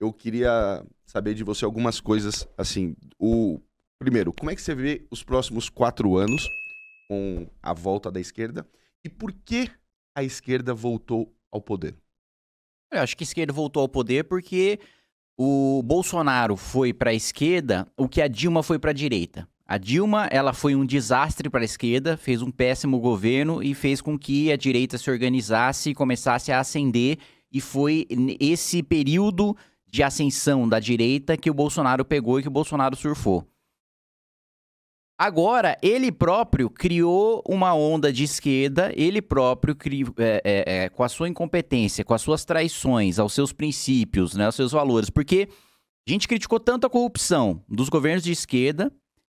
eu queria saber de você algumas coisas, assim, o... Primeiro, como é que você vê os próximos quatro anos com a volta da esquerda? E por que a esquerda voltou ao poder? Eu acho que a esquerda voltou ao poder porque o Bolsonaro foi para a esquerda o que a Dilma foi para a direita. A Dilma, ela foi um desastre para a esquerda, fez um péssimo governo e fez com que a direita se organizasse e começasse a ascender. E foi esse período de ascensão da direita que o Bolsonaro pegou e que o Bolsonaro surfou. Agora, ele próprio criou uma onda de esquerda, ele próprio, criou, é, é, é, com a sua incompetência, com as suas traições aos seus princípios, né, aos seus valores, porque a gente criticou tanto a corrupção dos governos de esquerda,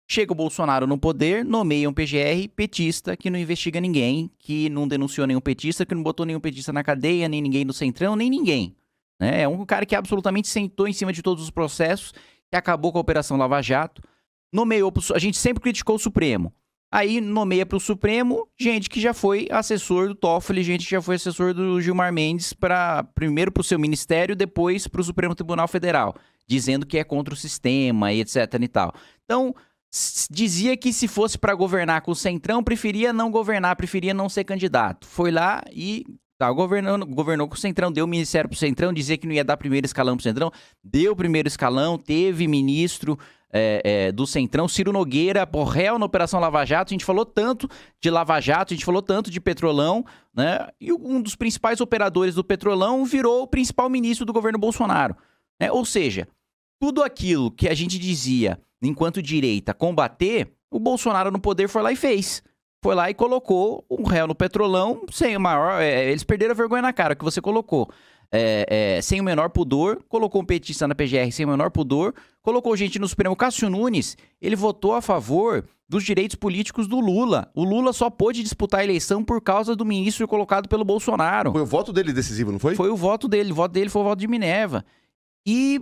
chega o Bolsonaro no poder, nomeia um PGR petista que não investiga ninguém, que não denunciou nenhum petista, que não botou nenhum petista na cadeia, nem ninguém no centrão, nem ninguém. Né? É um cara que absolutamente sentou em cima de todos os processos, que acabou com a Operação Lava Jato, nomeou. Pro, a gente sempre criticou o Supremo. Aí nomeia para o Supremo gente que já foi assessor do Toffoli, gente que já foi assessor do Gilmar Mendes, pra, primeiro para o seu ministério, depois para o Supremo Tribunal Federal, dizendo que é contra o sistema e etc e tal. Então, dizia que se fosse para governar com o Centrão, preferia não governar, preferia não ser candidato. Foi lá e Tá, governando, governou com o Centrão, deu ministério pro Centrão, dizia que não ia dar primeiro escalão pro Centrão, deu primeiro escalão, teve ministro é, é, do Centrão, Ciro Nogueira, por réu na Operação Lava Jato, a gente falou tanto de Lava Jato, a gente falou tanto de Petrolão, né? E um dos principais operadores do Petrolão virou o principal ministro do governo Bolsonaro. Né? Ou seja, tudo aquilo que a gente dizia enquanto direita combater, o Bolsonaro no poder foi lá e fez foi lá e colocou um réu no Petrolão sem o maior. É, é, eles perderam a vergonha na cara que você colocou. É, é, sem o menor pudor, colocou um petista na PGR sem o menor pudor, colocou gente no Supremo. O Cássio Nunes, ele votou a favor dos direitos políticos do Lula. O Lula só pôde disputar a eleição por causa do ministro colocado pelo Bolsonaro. Foi o voto dele decisivo, não foi? Foi o voto dele. O voto dele foi o voto de Minerva. E.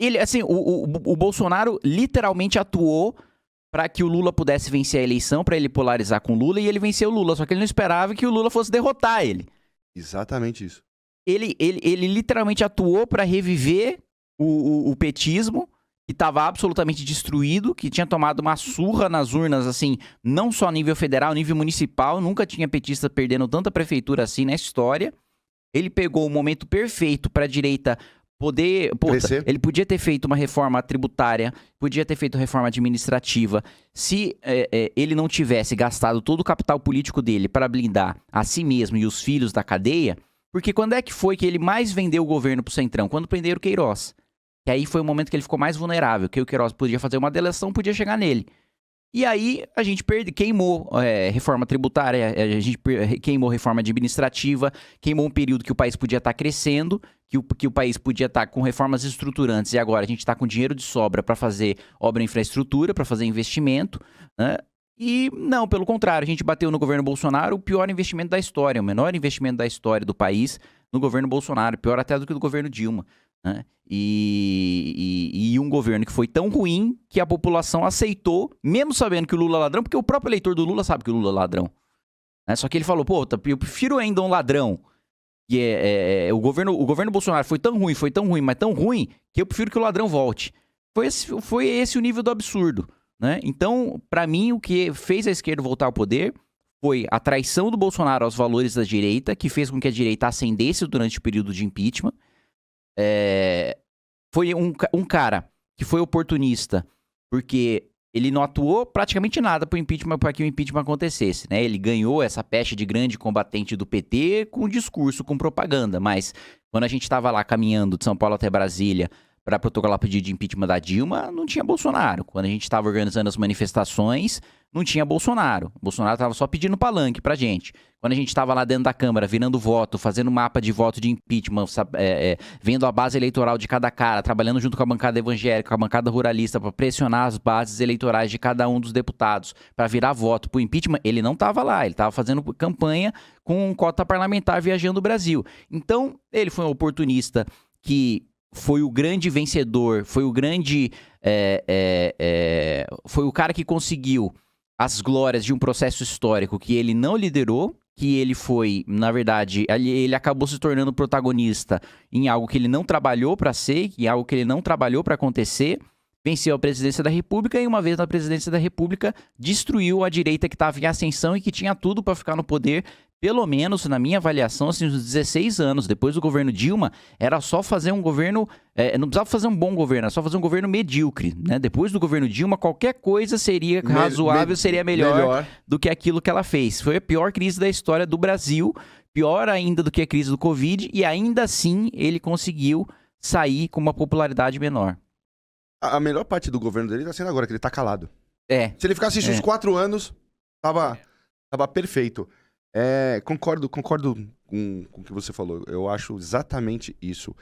Ele, assim, o, o, o Bolsonaro literalmente atuou para que o Lula pudesse vencer a eleição, para ele polarizar com o Lula, e ele venceu o Lula, só que ele não esperava que o Lula fosse derrotar ele. Exatamente isso. Ele, ele, ele literalmente atuou para reviver o, o, o, petismo, que estava absolutamente destruído, que tinha tomado uma surra nas urnas, assim, não só a nível federal, nível municipal, nunca tinha petista perdendo tanta prefeitura assim na história. Ele pegou o momento perfeito para a direita poder. ele podia ter feito uma reforma tributária, podia ter feito reforma administrativa. Se é, é, ele não tivesse gastado todo o capital político dele para blindar a si mesmo e os filhos da cadeia, porque quando é que foi que ele mais vendeu o governo pro Centrão? Quando prenderam o Queiroz. Que aí foi o momento que ele ficou mais vulnerável, que o Queiroz podia fazer uma delação, podia chegar nele. E aí a gente perde, queimou é, reforma tributária, é, a gente queimou reforma administrativa, queimou um período que o país podia estar tá crescendo, que o, que o país podia estar tá com reformas estruturantes e agora a gente está com dinheiro de sobra para fazer obra infraestrutura, para fazer investimento, né? E não, pelo contrário, a gente bateu no governo Bolsonaro o pior investimento da história, o menor investimento da história do país no governo Bolsonaro, pior até do que do governo Dilma. Né? E, e, e, um governo que foi tão ruim que a população aceitou, mesmo sabendo que o Lula é ladrão, porque o próprio eleitor do Lula sabe que o Lula é ladrão. Né? Só que ele falou, pô, eu prefiro ainda um ladrão. E é, é, é, o, governo, o governo Bolsonaro foi tão ruim, foi tão ruim, mas tão ruim, que eu prefiro que o ladrão volte. Foi esse, foi esse o nível do absurdo. Né? Então, para mim, o que fez a esquerda voltar ao poder foi a traição do Bolsonaro aos valores da direita, que fez com que a direita ascendesse durante o período de impeachment. É, foi um, um cara que foi oportunista, porque ele não atuou praticamente nada para impeachment para que o impeachment acontecesse, né? Ele ganhou essa peste de grande combatente do PT com discurso, com propaganda, mas quando a gente estava lá caminhando de São Paulo até Brasília, para protocolar pedido de impeachment da Dilma, não tinha Bolsonaro. Quando a gente estava organizando as manifestações, não tinha Bolsonaro. O Bolsonaro estava só pedindo palanque para gente. Quando a gente estava lá dentro da Câmara, virando voto, fazendo mapa de voto de impeachment, é, é, vendo a base eleitoral de cada cara, trabalhando junto com a bancada evangélica, com a bancada ruralista, para pressionar as bases eleitorais de cada um dos deputados para virar voto para o impeachment, ele não estava lá. Ele estava fazendo campanha com cota parlamentar viajando o Brasil. Então, ele foi um oportunista que foi o grande vencedor, foi o grande. É, é, é, foi o cara que conseguiu as glórias de um processo histórico que ele não liderou, que ele foi, na verdade, ele acabou se tornando protagonista em algo que ele não trabalhou para ser, em algo que ele não trabalhou para acontecer, venceu a presidência da República e, uma vez na presidência da República, destruiu a direita que estava em ascensão e que tinha tudo para ficar no poder pelo menos na minha avaliação, assim, uns 16 anos depois do governo Dilma, era só fazer um governo. É, não precisava fazer um bom governo, era só fazer um governo medíocre. Né? Depois do governo Dilma, qualquer coisa seria razoável, seria melhor, melhor do que aquilo que ela fez. Foi a pior crise da história do Brasil, pior ainda do que a crise do Covid, e ainda assim ele conseguiu sair com uma popularidade menor. A melhor parte do governo dele está sendo agora, que ele está calado. É. Se ele ficasse é. uns quatro anos, tava, tava perfeito. É, concordo, concordo com, com o que você falou. Eu acho exatamente isso.